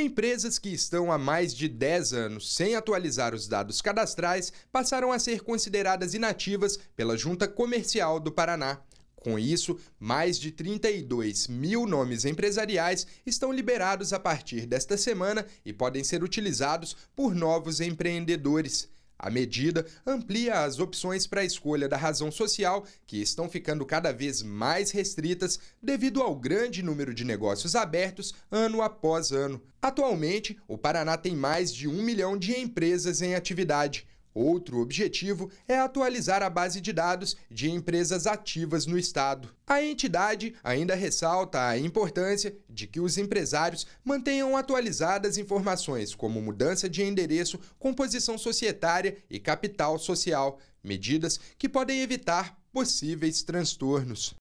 Empresas que estão há mais de 10 anos sem atualizar os dados cadastrais passaram a ser consideradas inativas pela Junta Comercial do Paraná. Com isso, mais de 32 mil nomes empresariais estão liberados a partir desta semana e podem ser utilizados por novos empreendedores. A medida amplia as opções para a escolha da razão social, que estão ficando cada vez mais restritas devido ao grande número de negócios abertos ano após ano. Atualmente, o Paraná tem mais de um milhão de empresas em atividade. Outro objetivo é atualizar a base de dados de empresas ativas no Estado. A entidade ainda ressalta a importância de que os empresários mantenham atualizadas informações como mudança de endereço, composição societária e capital social, medidas que podem evitar possíveis transtornos.